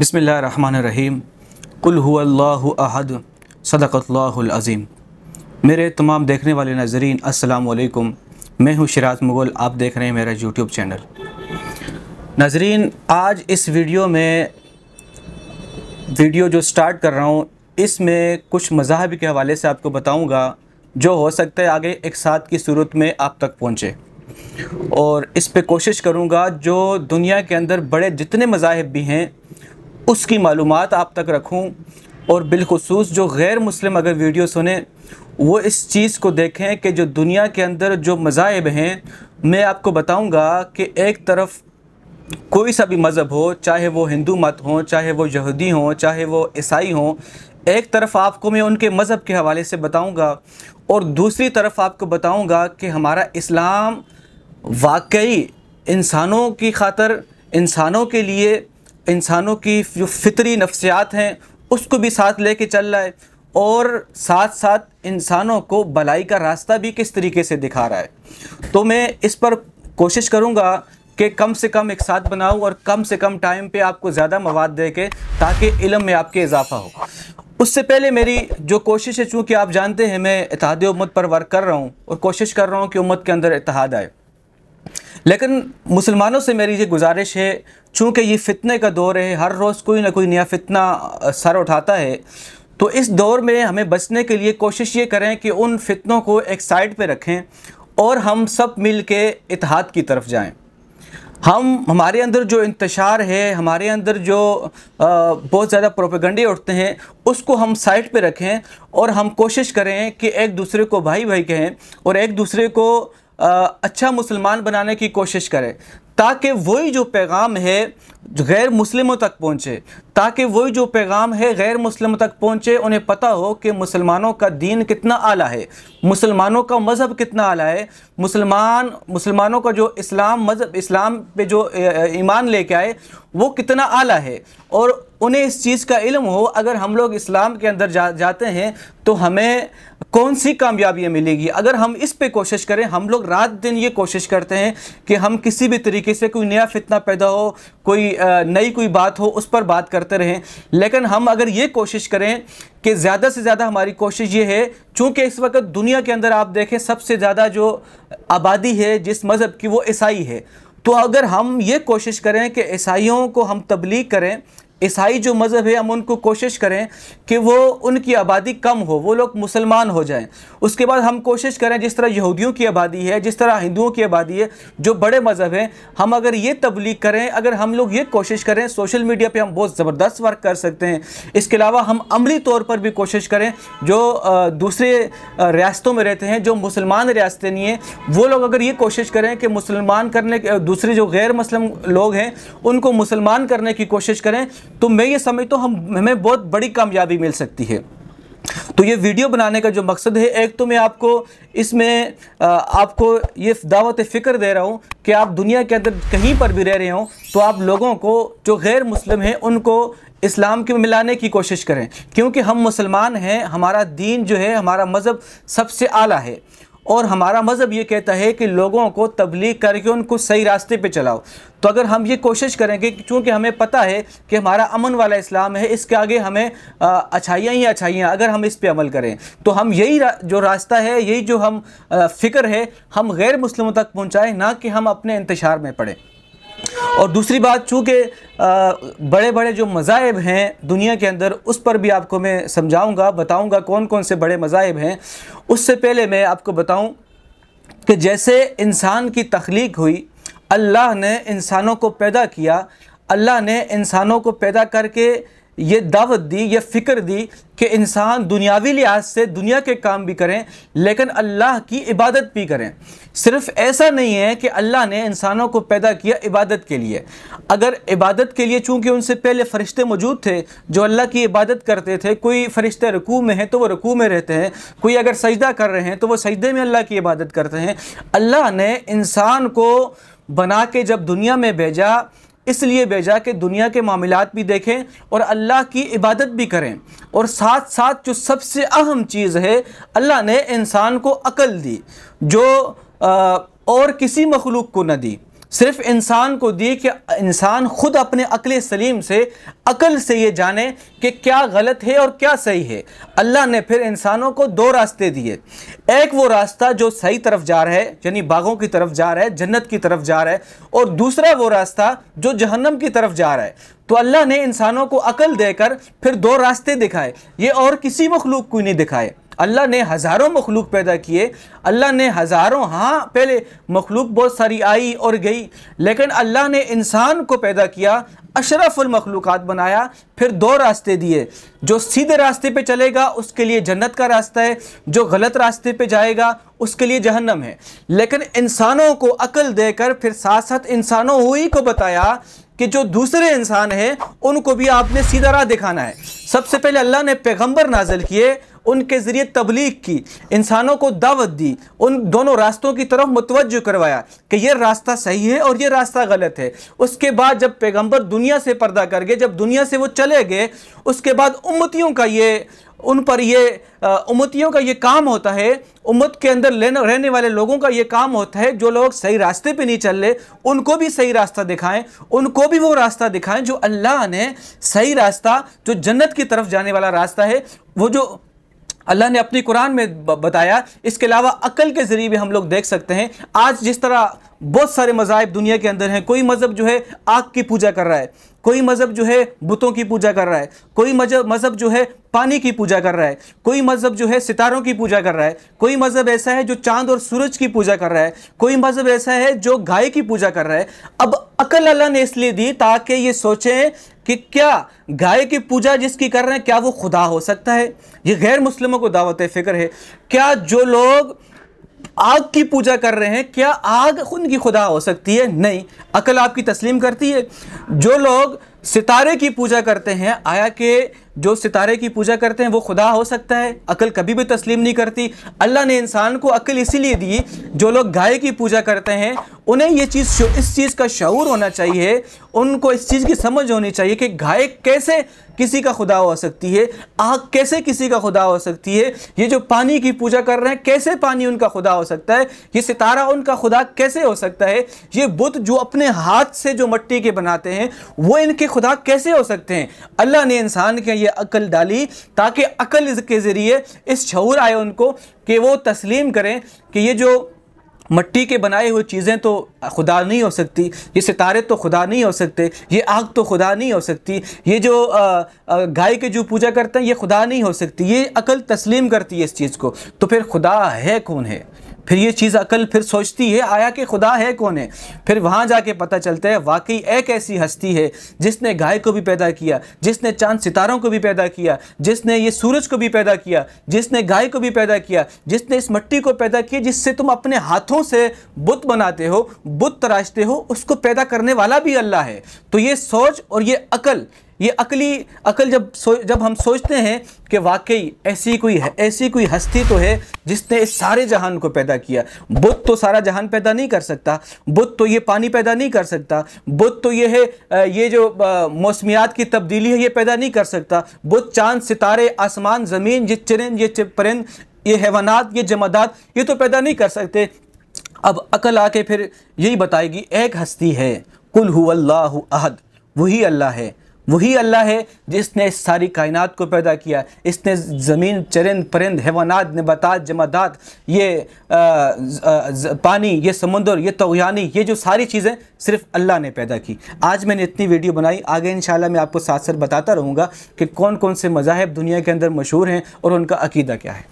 बसमीम कुल्लाहद सदक़ल्लाज़ीम मेरे तमाम देखने वाले नाजरीन असलकुम मैं हूँ शराज मुग़ल आप देख रहे हैं मेरा यूट्यूब चैनल नाजरीन आज इस वीडियो में वीडियो जो स्टार्ट कर रहा हूँ इसमें कुछ मजाहब के हवाले से आपको बताऊँगा जो हो सकता है आगे एक साथ की सूरत में आप तक पहुँचे और इस पर कोशिश करूँगा जो दुनिया के अंदर बड़े जितने मजाहब भी हैं उसकी मालूम आप तक रखूँ और बिलखसूस जो गैर मुस्लिम अगर वीडियो सुने वो इस चीज़ को देखें कि जो दुनिया के अंदर जो मज़ाहब हैं मैं आपको बताऊँगा कि एक तरफ कोई सा भी मज़हब हो चाहे वो हिंदू मत हो चाहे वो यहूदी हों चाहे वो ईसाई हों एक तरफ आपको मैं उनके मज़हब के हवाले से बताऊंगा और दूसरी तरफ आपको बताऊंगा कि हमारा इस्लाम वाकई इंसानों की खातर इंसानों के लिए इंसानों की जो फितरी नफ्सियात हैं उसको भी साथ ले कर चल रहा है और साथ साथ इंसानों को भलाई का रास्ता भी किस तरीके से दिखा रहा है तो मैं इस पर कोशिश करूँगा कि कम से कम एक साथ बनाऊँ और कम से कम टाइम पर आपको ज़्यादा मवाद दे के ताकि इलम में आपके इजाफा हो उससे पहले मेरी जो कोशिश है चूँकि आप जानते हैं मैं इतिहाद उम्मत पर वर्क कर रहा हूँ और कोशिश कर रहा हूँ कि उम्मत के अंदर इतिहाद आए लेकिन मुसलमानों से मेरी ये गुजारिश है चूँकि ये फितने का दौर है हर रोज़ कोई ना कोई नया फितना सर उठाता है तो इस दौर में हमें बचने के लिए कोशिश ये करें कि उन फितनों को एक साइड पर रखें और हम सब मिल के इतिहाद की तरफ जाएँ हम हमारे अंदर जो इंतशार है हमारे अंदर जो आ, बहुत ज़्यादा प्रोपेगंडे उठते हैं उसको हम साइड पे रखें और हम कोशिश करें कि एक दूसरे को भाई भाई कहें और एक दूसरे को अच्छा मुसलमान बनाने की कोशिश करें ताकि वही जो पैगाम है गैर मुस्लिमों तक पहुँचे ताकि वही जो पैगाम है गैर मुस्लिमों तक पहुँचे उन्हें पता हो कि मुसलमानों का दीन कितना आला है मुसलमानों का मज़हब कितना आला है मुसलमान मुसलमानों का जो इस्लाम मज़हब इस्लाम पे जो ईमान लेके आए वो कितना आला है और उन्हें इस चीज़ का इल्म हो अगर हम लोग इस्लाम के अंदर जा जाते हैं तो हमें कौन सी कामयाबियाँ मिलेगी अगर हम इस पे कोशिश करें हम लोग रात दिन ये कोशिश करते हैं कि हम किसी भी तरीके से कोई नया फितना पैदा हो कोई कोई नई कोई बात हो उस पर बात करते रहें लेकिन हम अगर ये कोशिश करें कि ज़्यादा से ज़्यादा हमारी कोशिश ये है चूँकि इस वक्त दुनिया के अंदर आप देखें सबसे ज़्यादा जो आबादी है जिस मज़हब की वो ईसाई है तो अगर हम ये कोशिश करें कि ईसाइयों को हम तबलीग करें ईसाई जो मज़हब है हम उनको कोशिश करें कि वो उनकी आबादी कम हो वो लोग मुसलमान हो जाएं उसके बाद हम कोशिश करें जिस तरह यहूदियों की आबादी है जिस तरह हिंदुओं की आबादी है जो बड़े मज़हब हैं हम अगर ये तबलीग करें अगर हम लोग ये कोशिश करें सोशल मीडिया पे हम बहुत ज़बरदस्त वर्क कर सकते हैं इसके अलावा हम अमली तौर पर भी कोशिश करें जो दूसरे रियासतों में रहते हैं जो मुसलमान रियासतें नहीं हैं वो लोग अगर ये कोशिश करें कि मुसलमान करने दूसरे जो गैर मुसलम लोग हैं उनको मुसलमान करने की कोशिश करें तो मैं ये समझता हूँ हम हमें बहुत बड़ी कामयाबी मिल सकती है तो ये वीडियो बनाने का जो मकसद है एक तो मैं आपको इसमें आपको ये दावत फ़िक्र दे रहा हूँ कि आप दुनिया के अंदर कहीं पर भी रह रहे हों तो आप लोगों को जो गैर मुस्लिम हैं उनको इस्लाम के मिलाने की कोशिश करें क्योंकि हम मुसलमान हैं हमारा दीन जो है हमारा मज़हब सबसे आला है और हमारा मज़हब ये कहता है कि लोगों को तबलीग करके उनको सही रास्ते पे चलाओ तो अगर हम ये कोशिश करेंगे क्योंकि हमें पता है कि हमारा अमन वाला इस्लाम है इसके आगे हमें अच्छाइयाँ ही अच्छाइयाँ अगर हम इस पर अमल करें तो हम यही रा, जो रास्ता है यही जो हम फ़िक्र है हम गैर मुस्लिमों तक पहुँचाएँ ना कि हम अपने इंतशार में पढ़ें और दूसरी बात चूँकि बड़े बड़े जो मज़ाहब हैं दुनिया के अंदर उस पर भी आपको मैं समझाऊँगा बताऊँगा कौन कौन से बड़े मज़ाहब हैं उससे पहले मैं आपको बताऊँ कि जैसे इंसान की तख्लीक हुई अल्लाह ने इंसानों को पैदा किया अल्लाह ने इंसानों को पैदा करके ये दावत दी ये फ़िक्र दी कि इंसान दुनियावी लिहाज से दुनिया के काम भी करें लेकिन अल्लाह की इबादत भी करें सिर्फ ऐसा नहीं है कि अल्लाह ने इंसानों को पैदा किया इबादत के लिए अगर इबादत के लिए चूँकि उनसे पहले फ़रिश्ते मौजूद थे जो अल्लाह की इबादत करते थे कोई फ़रिश्ते रकू में हैं तो वह रकू में रहते हैं कोई अगर सजदा कर रहे हैं तो वह सजदे में अल्लाह की इबादत करते हैं अल्लाह ने इंसान को बना के जब दुनिया में भेजा इसलिए भेजा कि दुनिया के मामलत भी देखें और अल्लाह की इबादत भी करें और साथ साथ जो सबसे अहम चीज़ है अल्लाह ने इंसान को अकल दी जो आ, और किसी मखलूक को न दी सिर्फ इंसान को दी कि इंसान ख़ुद अपने अकल सलीम से अकल से ये जाने कि क्या गलत है और क्या सही है अल्लाह ने फिर इंसानों को दो रास्ते दिए एक वो रास्ता जो सही तरफ जा रहा है यानी बागों की तरफ जा रहा है जन्नत की तरफ जा रहा है और दूसरा वो रास्ता जो जहन्नम की तरफ जा रहा है तो अल्लाह ने इंसानों को अकल देकर फिर दो रास्ते दिखाए ये और किसी मखलूक को नहीं दिखाए अल्लाह ने हज़ारों मखलूक पैदा किए अल्लाह ने हज़ारों हाँ पहले मखलूक बहुत सारी आई और गई लेकिन अल्लाह ने इंसान को पैदा किया अशरफुल मखलूक बनाया फिर दो रास्ते रास्ते दिए जो सीधे रास्ते पे चलेगा उसके लिए जन्नत का रास्ता है जो गलत रास्ते पे जाएगा उसके लिए जहन्नम है लेकिन इंसानों को अकल देकर फिर साथ साथ इंसानों हुई को बताया कि जो दूसरे इंसान हैं उनको भी आपने सीधा राह दिखाना है सबसे पहले अल्लाह ने पैगंबर नाजिल किए उनके ज़रिए तबलीग की इंसानों को दावत दी उन दोनों रास्तों की तरफ मुतवज करवाया कि यह रास्ता सही है और यह रास्ता गलत है उसके बाद जब पैगम्बर दुनिया से पर्दा कर गए जब दुनिया से वो चले गए उसके बाद उम्मतियों का ये उन पर ये उम्मतियों का ये काम होता है उम्मत के अंदर लेने रहने वाले लोगों का ये काम होता है जो लोग सही रास्ते पे नहीं चल रहे उनको भी सही रास्ता दिखाएं उनको भी वो रास्ता दिखाएं जो अल्लाह ने सही रास्ता जो जन्नत की तरफ जाने वाला रास्ता है वो जो अल्लाह ने अपनी कुरान में बताया इसके अलावा अकल के ज़रिए भी हम लोग देख सकते हैं आज जिस तरह बहुत सारे मज़ाहब दुनिया के अंदर हैं कोई मज़हब जो है आग की पूजा कर रहा है कोई मज़हब जो है बुतों की पूजा कर रहा है कोई मजहब मज़हब जो है पानी की पूजा कर रहा है कोई मज़हब जो है सितारों की पूजा कर रहा है कोई मज़हब ऐसा है जो चांद और सूरज की पूजा कर रहा है कोई मज़हब ऐसा है जो गाय की पूजा कर रहा है अब अकल अल्लाह ने इसलिए दी ताकि ये सोचें कि क्या गाय की पूजा जिसकी कर रहे हैं क्या वो खुदा हो सकता है ये गैर मुस्लिमों को दावत फ़िक्र है क्या जो लोग आग की पूजा कर रहे हैं क्या आग उनकी खुदा हो सकती है नहीं अकल आपकी तस्लीम करती है जो लोग सितारे की पूजा करते हैं आया के जो सितारे की पूजा करते हैं वो खुदा हो सकता है अकल कभी भी तस्लीम नहीं करती अल्लाह ने इंसान को अकल इसीलिए दी जो लोग गाय की पूजा करते हैं उन्हें ये चीज़ इस चीज़ का शूर होना चाहिए उनको इस चीज़ की समझ होनी चाहिए कि गाय कैसे किसी का खुदा हो सकती है आग कैसे किसी का खुदा हो सकती है ये जो पानी की पूजा कर रहे हैं कैसे पानी उनका खुदा हो सकता है ये सितारा उनका खुदा कैसे हो सकता है ये बुत जो अपने हाथ से जो मट्टी के बनाते हैं वो इनके खुदा कैसे हो सकते हैं अल्लाह ने इंसान के ये अकल डाली ताकि अकल के ज़रिए इस शहूर आए उनको कि वो तस्लीम करें कि ये जो मट्टी के बनाए हुए चीज़ें तो खुदा नहीं हो सकती ये सितारे तो खुदा नहीं हो सकते ये आग तो खुदा नहीं हो सकती ये जो गाय के जो पूजा करते हैं ये खुदा नहीं हो सकती ये अकल तस्लीम करती है इस चीज़ को तो फिर खुदा है कौन है फिर ये चीज़ अकल फिर सोचती है आया कि खुदा है कौन है फिर वहाँ जाके पता चलता है वाकई एक ऐसी हस्ती है जिसने गाय को भी पैदा किया जिसने चांद सितारों को भी पैदा किया जिसने ये सूरज को भी पैदा किया जिसने गाय को भी पैदा किया जिसने इस मट्टी को पैदा किया जिससे तुम अपने हाथों से बुत बनाते हो बुत तराशते हो उसको पैदा करने वाला भी अल्लाह है तो ये सोच और ये अकल ये अकली अकल जब सो जब हम सोचते हैं कि वाकई ऐसी कोई ऐसी कोई हस्ती तो है जिसने इस सारे जहान को पैदा किया बुद्ध तो सारा जहान पैदा नहीं कर सकता बुद्ध तो ये पानी पैदा नहीं कर सकता बुद्ध तो ये है ये जो मौसमियात की तब्दीली है ये पैदा नहीं कर सकता बुद्ध चांद सितारे आसमान ज़मीन ये चिरंद ये परिंद ये हैवानात ये जमादात ये तो पैदा नहीं कर सकते अब अकल आके फिर यही बताएगी एक हस्ती है कुल हुल्लाह अहद वही अल्लाह है वही अल्लाह है जिसने सारी कायनात को पैदा किया इसने ज़मीन चरंद परिंद हैवानात नबातात जमादात ये आ, आ, पानी ये समुंदर ये तोयानी ये जो सारी चीज़ें सिर्फ अल्लाह ने पैदा की आज मैंने इतनी वीडियो बनाई आगे इन मैं आपको साथ साथ बताता रहूँगा कि कौन कौन से मज़ाहब दुनिया के अंदर मशहूर हैं और उनका अकीदा क्या है